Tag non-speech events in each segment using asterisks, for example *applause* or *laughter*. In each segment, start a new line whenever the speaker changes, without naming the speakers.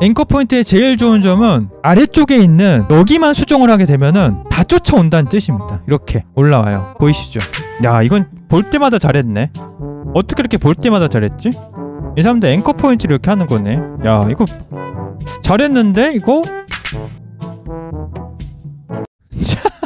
앵커 포인트의 제일 좋은 점은 아래쪽에 있는 여기만 수정을 하게 되면은 다 쫓아온다는 뜻입니다 이렇게 올라와요 보이시죠 야 이건 볼 때마다 잘했네 어떻게 이렇게 볼 때마다 잘했지 이 사람들 앵커 포인트를 이렇게 하는 거네 야 이거 잘했는데 이거
*laughs*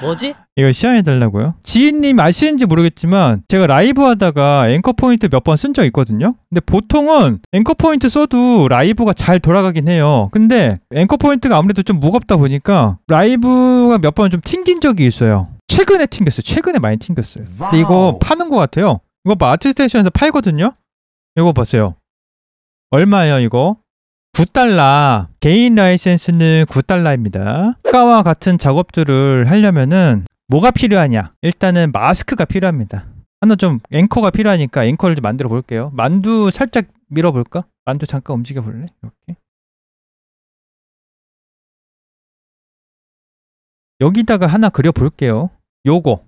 뭐지?
이거 시연해달라고요? 지인님 아시는지 모르겠지만 제가 라이브 하다가 앵커 포인트 몇 번 쓴 적 있거든요? 근데 보통은 앵커 포인트 써도 라이브가 잘 돌아가긴 해요. 근데 앵커 포인트가 아무래도 좀 무겁다 보니까 라이브가 몇 번 좀 튕긴 적이 있어요. 최근에 튕겼어요. 최근에 많이 튕겼어요. 근데 이거 파는 것 같아요. 이거 마트스테이션에서 뭐 팔거든요? 이거 보세요. 얼마예요, 이거? 9달러 개인 라이센스는 9달러입니다 아까와 같은 작업들을 하려면은 뭐가 필요하냐 일단은 마스크가 필요합니다 하나 좀 앵커가 필요하니까 앵커를 좀 만들어 볼게요 만두 살짝 밀어볼까?
만두 잠깐 움직여 볼래? 이렇게 여기다가 하나 그려볼게요 요거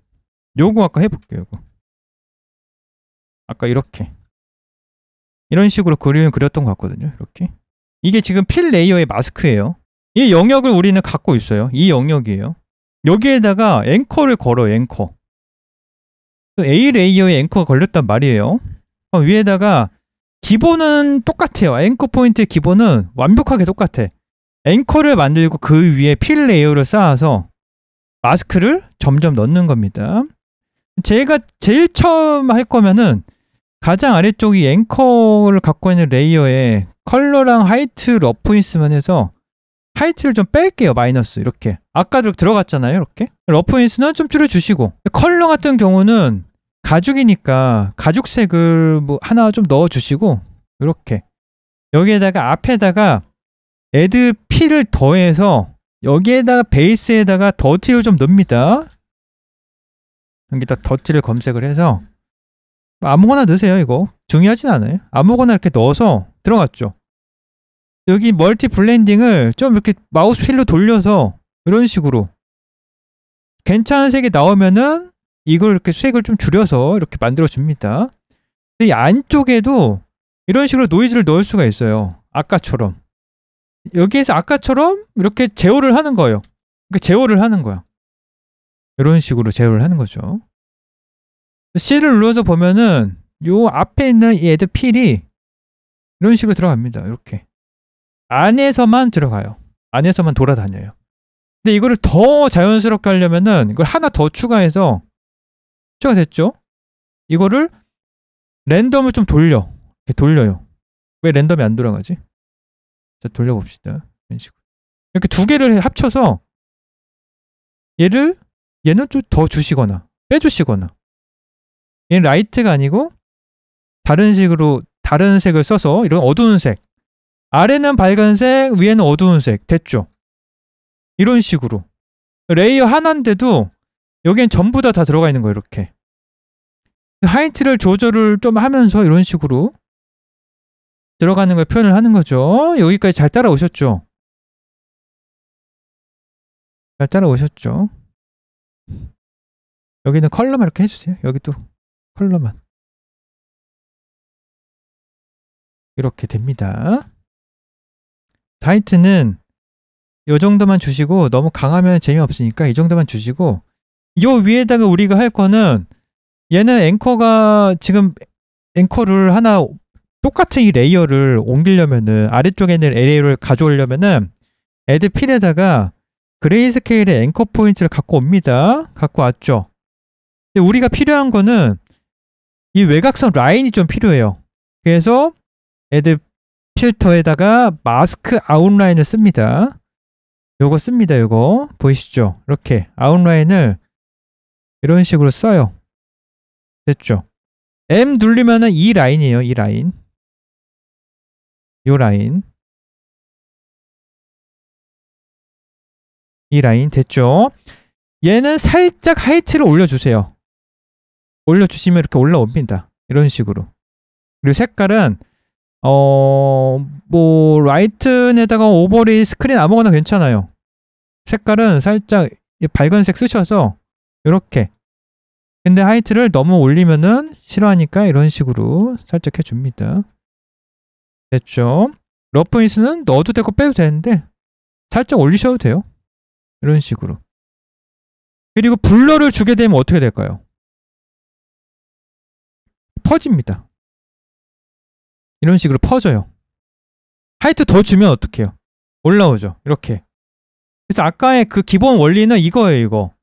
요거 아까 해볼게요 요거 아까 이렇게 이런 식으로 그림을
그렸던 것 같거든요 이렇게 이게 지금 필 레이어의 마스크예요. 이 영역을 우리는 갖고 있어요. 이 영역이에요. 여기에다가 앵커를 걸어 앵커. A 레이어에 앵커가 걸렸단 말이에요. 어, 위에다가 기본은 똑같아요. 앵커 포인트의 기본은 완벽하게 똑같아. 앵커를 만들고 그 위에 필 레이어를 쌓아서 마스크를 점점 넣는 겁니다. 제가 제일 처음 할 거면은 가장 아래쪽이 앵커를 갖고 있는 레이어에 컬러랑 하이트 러프 인스만 해서 하이트를 좀 뺄게요 마이너스 이렇게 아까도 들어갔잖아요 이렇게 러프 인스는 좀 줄여주시고 컬러 같은 경우는 가죽이니까 가죽색을 뭐 하나 좀 넣어주시고 이렇게 여기에다가 앞에다가 애드 피를 더해서 여기에다가 베이스에다가 더티를 좀 넣습니다 여기다 더티를 검색을 해서 아무거나 넣으세요 이거 중요하진 않아요 아무거나 이렇게 넣어서 들어갔죠 여기 멀티 블렌딩을 좀 이렇게 마우스 휠로 돌려서 이런 식으로 괜찮은 색이 나오면은 이걸 이렇게 색을 좀 줄여서 이렇게 만들어 줍니다 이 안쪽에도 이런 식으로 노이즈를 넣을 수가 있어요 아까처럼 여기에서 아까처럼 이렇게 제어를 하는 거예요 그러니까 제어를 하는 거야 이런 식으로 제어를 하는 거죠 C를 눌러서 보면은 요 앞에 있는 이 애드 필이 이런 식으로 들어갑니다. 이렇게 안에서만 들어가요. 안에서만 돌아다녀요. 근데 이거를 더 자연스럽게 하려면은 이걸 하나 더 추가해서 추가 됐죠? 이거를 랜덤을 좀 돌려. 이렇게 돌려요. 왜 랜덤이 안 돌아가지? 자, 돌려봅시다. 이런 식으로.
이렇게 두 개를 합쳐서
얘를 얘는 좀 더 주시거나 빼주시거나 얘는 라이트가 아니고 다른 식으로 다른 색을 써서 이런 어두운 색 아래는 밝은색 위에는 어두운 색 됐죠 이런 식으로 레이어 하나인데도 여기엔 전부 다 다 들어가 있는 거예요 이렇게
하이트를 조절을 좀 하면서 이런 식으로 들어가는 걸 표현을 하는 거죠 여기까지 잘 따라오셨죠 잘 따라오셨죠 여기는 컬러만 이렇게 해주세요 여기도 컬러만 이렇게 됩니다. 다이트는 이 정도만 주시고
너무 강하면 재미없으니까 이 정도만 주시고 요 위에다가 우리가 할 거는 얘는 앵커가 지금 앵커를 하나 똑같은 이 레이어를 옮기려면은 아래쪽에 있는 l a 를 가져오려면은 애드 필에다가 그레이스케일의 앵커 포인트를 갖고 옵니다. 갖고 왔죠. 근데 우리가 필요한 거는 이 외곽선 라인이 좀 필요해요. 그래서 애드 필터에다가 마스크 아웃라인을 씁니다. 요거 씁니다. 요거 보이시죠? 이렇게 아웃라인을 이런 식으로 써요.
됐죠? M 누르면은 이 라인이에요. 이 라인. 요 라인. 이 라인 됐죠? 얘는 살짝 하이트를 올려주세요.
올려주시면 이렇게 올라옵니다. 이런 식으로. 그리고 색깔은 어, 뭐, 라이트에다가 오버레이 스크린 아무거나 괜찮아요. 색깔은 살짝 밝은색 쓰셔서, 이렇게. 근데 하이트를 너무 올리면은 싫어하니까 이런 식으로 살짝 해줍니다. 됐죠? 러프니스는 넣어도 되고 빼도 되는데, 살짝 올리셔도 돼요.
이런 식으로. 그리고 블러를 주게 되면 어떻게 될까요? 퍼집니다. 이런 식으로 퍼져요. 하이트 더 주면 어떡해요? 올라오죠. 이렇게. 그래서
아까의 그 기본 원리는 이거예요, 이거.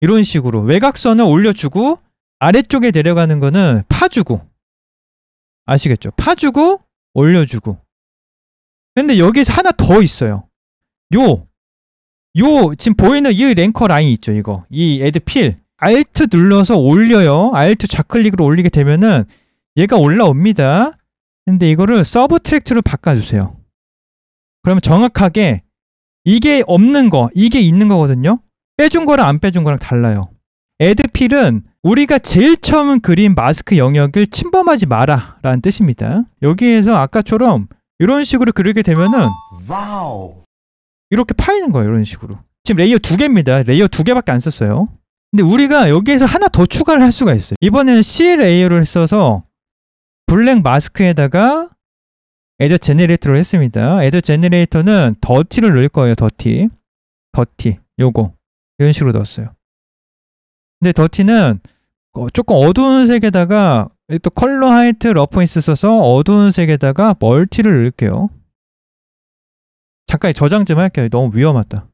이런 식으로 외곽선을 올려주고 아래쪽에 내려가는 거는 파주고 아시겠죠? 파주고 올려주고 근데 여기서 에 하나 더 있어요. 요, 요 지금 보이는 이 랭커 라인 있죠, 이거. 이 에드필 Alt 눌러서 올려요. Alt 좌클릭으로 올리게 되면은 얘가 올라옵니다. 근데 이거를 서브 트랙트로 바꿔주세요. 그러면 정확하게 이게 없는 거, 이게 있는 거거든요. 빼준 거랑 안 빼준 거랑 달라요. 애드필은 우리가 제일 처음 그린 마스크 영역을 침범하지 마라 라는 뜻입니다. 여기에서 아까처럼 이런 식으로 그리게 되면은 와우. 이렇게 파이는 거예요. 이런 식으로. 지금 레이어 두 개입니다. 레이어 두 개밖에 안 썼어요. 근데 우리가 여기에서 하나 더 추가를 할 수가 있어요. 이번에는 C 레이어를 써서 블랙 마스크에다가 에저 제네레이터를 했습니다. 에저 제네레이터는 더티를 넣을 거예요. 더티. 더티. 요거. 이런 식으로 넣었어요. 근데 더티는 어, 조금 어두운 색에다가 또 컬러 하이트 러프니스 써서 어두운 색에다가 멀티를 넣을게요. 잠깐 저장 좀 할게요. 너무 위험하다.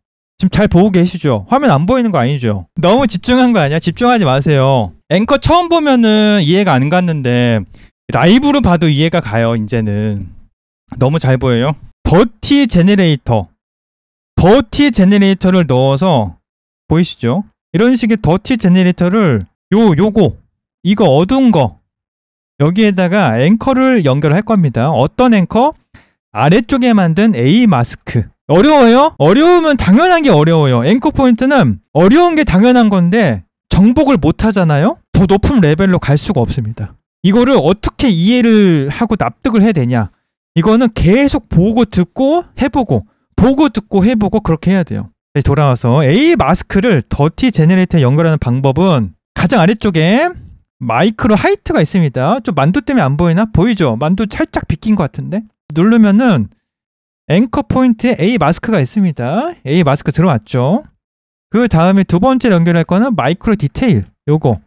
지금 잘 보고 계시죠? 화면 안 보이는 거 아니죠? 너무 집중한 거 아니야? 집중하지 마세요. 앵커 처음 보면은 이해가 안 갔는데 라이브로 봐도 이해가 가요. 이제는 너무 잘 보여요. 버티 제네레이터 더티 제네레이터를 넣어서 보이시죠? 이런 식의 더티 제네레이터를 요 요거 이거 어두운 거 여기에다가 앵커를 연결할 겁니다. 어떤 앵커? 아래쪽에 만든 A 마스크 어려워요? 어려우면 당연한 게 어려워요. 앵커 포인트는 어려운 게 당연한 건데 정복을 못 하잖아요? 더 높은 레벨로 갈 수가 없습니다. 이거를 어떻게 이해를 하고 납득을 해야 되냐? 이거는 계속 보고 듣고 해보고 보고 듣고 해보고 그렇게 해야 돼요. 돌아와서 A 마스크를 더티 제네레이터에 연결하는 방법은 가장 아래쪽에 마이크로 하이트가 있습니다. 좀 만두 때문에 안 보이나? 보이죠? 만두 살짝 비낀 것 같은데? 누르면은 앵커 포인트에 A 마스크가 있습니다. A 마스크 들어왔죠. 그 다음에 두 번째 연결할 거는 마이크로 디테일 요거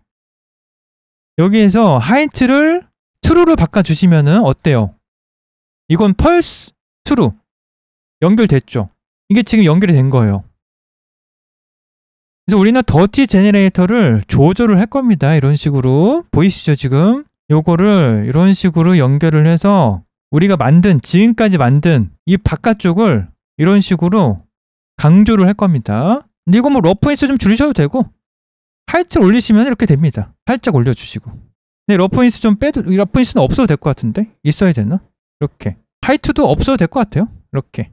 여기에서 하이트를 트루 u 로 바꿔주시면은 어때요? 이건 펄스 트루. 연결됐죠. 이게 지금 연결이 된 거예요. 그래서 우리는 더티 제네레이터를 조절을 할 겁니다. 이런 식으로 보이시죠 지금? 요거를 이런 식으로 연결을 해서 우리가 만든 지금까지 만든 이 바깥쪽을 이런 식으로 강조를 할 겁니다. 근데 이거 뭐 러프니스 좀 줄이셔도 되고 살짝 올리시면 이렇게 됩니다. 살짝 올려주시고 근데 러프니스 좀 빼도 러프니스는 없어도 될 것 같은데 있어야 되나? 이렇게 하이트도 없어도 될 것 같아요. 이렇게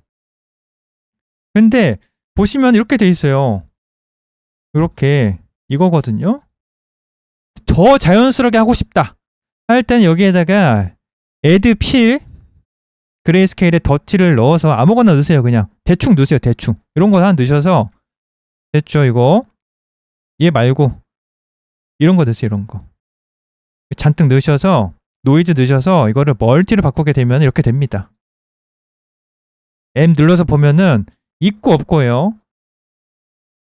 근데 보시면 이렇게 돼 있어요. 이렇게 이거거든요. 더 자연스럽게 하고 싶다 할 때는 여기에다가 add 필 그레이스케일에 더티를 넣어서 아무거나 넣으세요 그냥 대충 넣으세요 대충 이런 거 하나 넣으셔서 됐죠 이거 얘 말고 이런 거 넣으세요 이런 거 잔뜩 넣으셔서 노이즈 넣으셔서 이거를 멀티로 바꾸게 되면 이렇게 됩니다 M 눌러서 보면은 있고 없고요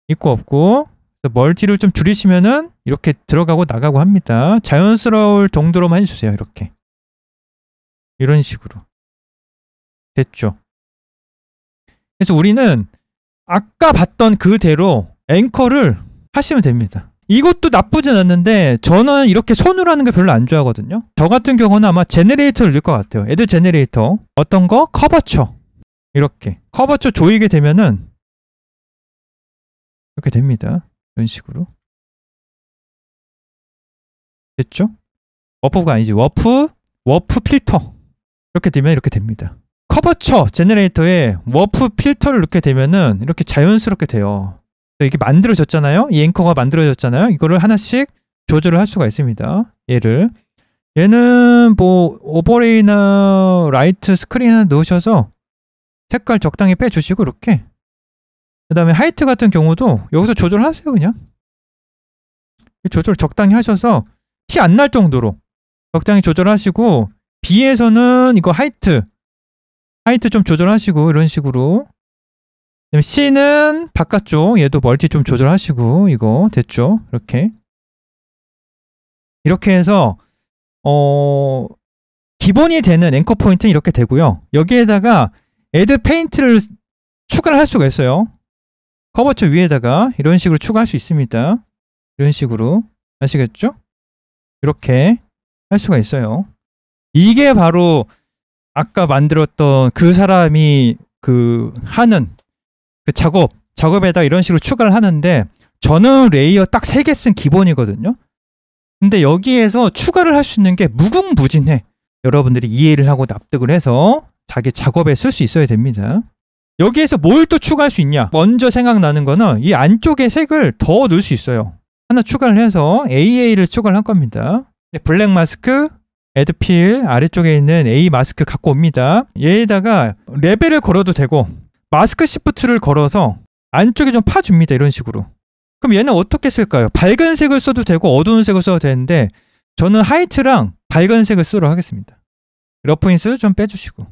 있고 없고 멀티를 좀 줄이시면은 이렇게 들어가고
나가고 합니다 자연스러울 정도로만 해주세요 이렇게 이런 식으로 됐죠. 그래서 우리는 아까
봤던 그대로 앵커를 하시면 됩니다. 이것도 나쁘진 않는데 저는 이렇게 손으로 하는 게 별로 안 좋아하거든요. 저 같은 경우는 아마 제네레이터를 넣을 것 같아요. 애들
제네레이터 어떤 거? 커버처 이렇게 커버처 조이게 되면은 이렇게 됩니다. 이런 식으로 됐죠? 워프가 아니지 워프 워프 필터 이렇게
되면 이렇게 됩니다. 커버처 제너레이터에 워프 필터를 넣게 되면은 이렇게 자연스럽게 돼요. 이게 만들어졌잖아요. 이 앵커가 만들어졌잖아요. 이거를 하나씩 조절을 할 수가 있습니다. 얘를 얘는 뭐 오버레이나 라이트 스크린 하나 넣으셔서 색깔 적당히 빼주시고 이렇게 그 다음에 하이트 같은 경우도 여기서 조절하세요 그냥 조절 적당히 하셔서 티 안 날 정도로 적당히 조절하시고 B에서는 이거 하이트 하이트 좀 조절하시고 이런 식으로 C는 바깥쪽 얘도 멀티 좀 조절하시고 이거 됐죠? 이렇게 이렇게 해서 어 기본이 되는 앵커 포인트는 이렇게 되고요. 여기에다가 애드 페인트를 추가를 할 수가 있어요. 커버처 위에다가 이런 식으로 추가할 수 있습니다. 이런 식으로 아시겠죠? 이렇게 할 수가 있어요. 이게 바로 아까 만들었던 그 사람이 그 하는 그 작업 작업에다 이런 식으로 추가를 하는데 저는 레이어 딱 세 개 쓴 기본이거든요. 근데 여기에서 추가를 할 수 있는 게 무궁무진해. 여러분들이 이해를 하고 납득을 해서 자기 작업에 쓸 수 있어야 됩니다. 여기에서 뭘 또 추가할 수 있냐? 먼저 생각나는 거는 이 안쪽에 색을 더 넣을 수 있어요. 하나 추가를 해서 AA를 추가를 할 겁니다. 블랙 마스크, 에드필 아래쪽에 있는 A 마스크 갖고 옵니다. 얘에다가 레벨을 걸어도 되고 마스크 시프트를 걸어서 안쪽에 좀 파줍니다. 이런 식으로. 그럼 얘는 어떻게 쓸까요? 밝은 색을 써도 되고 어두운 색을 써도 되는데 저는 하이트랑 밝은 색을 쓰도록 하겠습니다. 러프인스 좀 빼주시고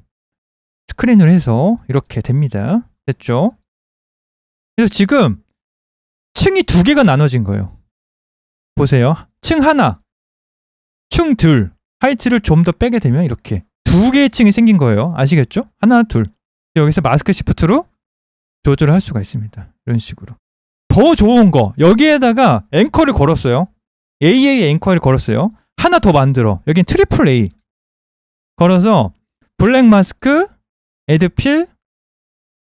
스크린을 해서 이렇게 됩니다. 됐죠? 그래서 지금 층이 두 개가 나눠진 거예요. 보세요. 층 하나, 층 둘, 하이츠를 좀 더 빼게 되면 이렇게 두 개의 층이 생긴 거예요. 아시겠죠? 하나, 둘. 여기서 마스크 시프트로 조절을 할 수가 있습니다. 이런 식으로. 더 좋은 거. 여기에다가 앵커를 걸었어요. AA 앵커를 걸었어요. 하나 더 만들어. 여긴 트리플 A. 걸어서 블랙 마스크, 에드필,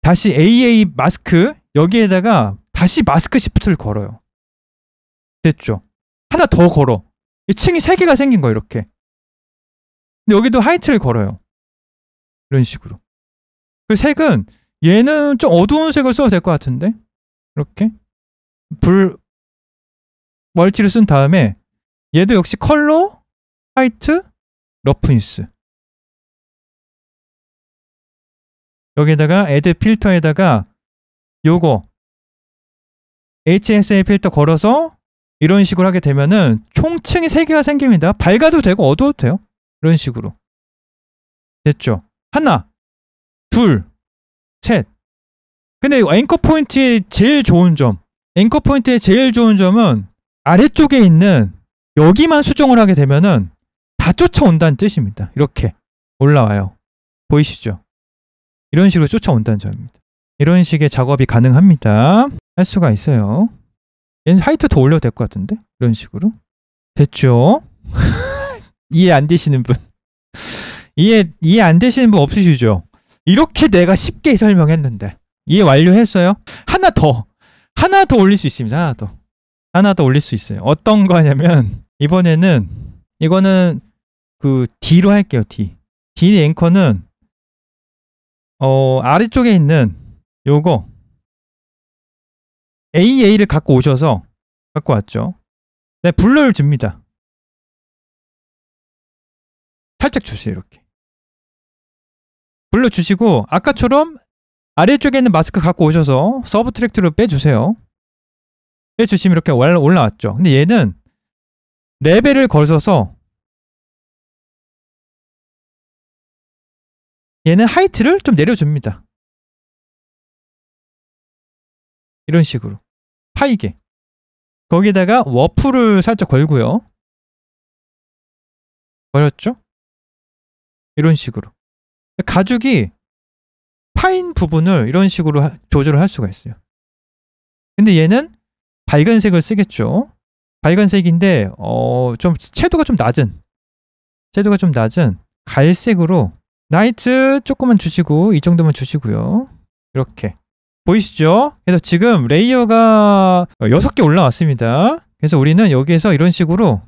다시 AA 마스크, 여기에다가 다시 마스크 시프트를 걸어요. 됐죠? 하나 더 걸어. 이 층이 세 개가 생긴 거예요 이렇게. 근데 여기도 하이트를 걸어요. 이런 식으로. 그 색은 얘는 좀 어두운 색을 써도 될 것 같은데
이렇게 불 멀티를 쓴 다음에 얘도 역시 컬러, 화이트, 러프니스 여기에다가 애드 필터에다가 요거 HSA 필터 걸어서 이런 식으로 하게 되면은
총층이 3개가 생깁니다. 밝아도 되고 어두워도 돼요. 이런 식으로 됐죠. 하나, 둘, 셋. 근데 앵커 포인트의 제일 좋은 점, 앵커 포인트의 제일 좋은 점은 아래쪽에 있는 여기만 수정을 하게 되면은 다 쫓아온다는 뜻입니다. 이렇게 올라와요. 보이시죠? 이런 식으로 쫓아온다는 점입니다. 이런 식의 작업이 가능합니다. 할 수가 있어요. 얘는 하이트 더 올려도 될 것 같은데? 이런 식으로. 됐죠? *laughs* 이해 안 되시는 분. 이해, 이해 안 되시는 분 없으시죠? 이렇게 내가 쉽게 설명했는데. 이해 완료했어요? 하나 더. 하나 더 올릴 수 있습니다. 하나 더. 하나 더 올릴 수 있어요. 어떤 거냐면, 이번에는, 이거는 그 D로 할게요. D. D 앵커는,
어, 아래쪽에 있는 요거, AA를 갖고 오셔서, 갖고 왔죠. 네, 블러를 줍니다. 살짝 주세요 이렇게 불러주시고 아까처럼 아래쪽에 있는 마스크 갖고 오셔서 서브 트랙트로 빼주세요 빼주시면 이렇게 올라왔죠 근데 얘는 레벨을 걸어서 얘는 하이트를 좀 내려줍니다 이런 식으로 파이게 거기다가 워프를 살짝 걸고요 걸렸죠? 이런 식으로. 가죽이 파인 부분을 이런 식으로 하, 조절을 할 수가 있어요.
근데 얘는 밝은 색을 쓰겠죠. 밝은 색인데 어, 좀 채도가 좀 낮은 채도가 좀 낮은 갈색으로 나이트 조금만 주시고 이 정도만 주시고요. 이렇게 보이시죠? 그래서 지금 레이어가 6개 올라왔습니다. 그래서 우리는 여기에서 이런 식으로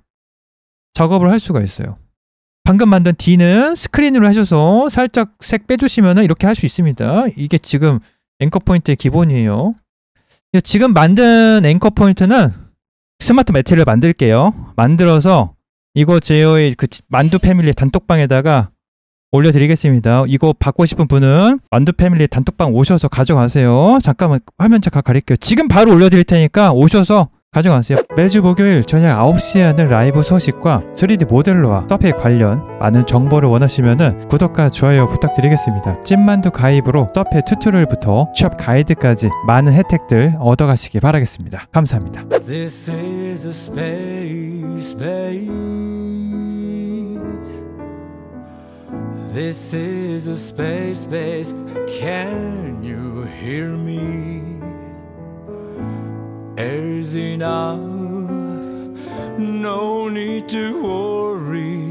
작업을 할 수가 있어요. 방금 만든 D는 스크린으로 하셔서 살짝 색 빼주시면 이렇게 할 수 있습니다. 이게 지금 앵커 포인트의 기본이에요. 지금 만든 앵커 포인트는 스마트 매트를 만들게요. 만들어서 이거 제어의 그 만두 패밀리 단톡방에다가 올려드리겠습니다. 이거 받고 싶은 분은 만두 패밀리 단톡방 오셔서 가져가세요. 잠깐만 화면 잠깐 가릴게요. 지금 바로 올려드릴 테니까 오셔서 가져가세요. 매주 목요일 저녁 9시에 하는 라이브 소식과 3D 모델러와 서페이 관련 많은 정보를 원하시면 구독과 좋아요 부탁드리겠습니다. 찐만두 가입으로 서페 튜토리얼부터 취업 가이드까지 많은 혜택들 얻어가시기 바라겠습니다. 감사합니다. This is a space, space. Can you hear me?
Airs enough, no need to worry.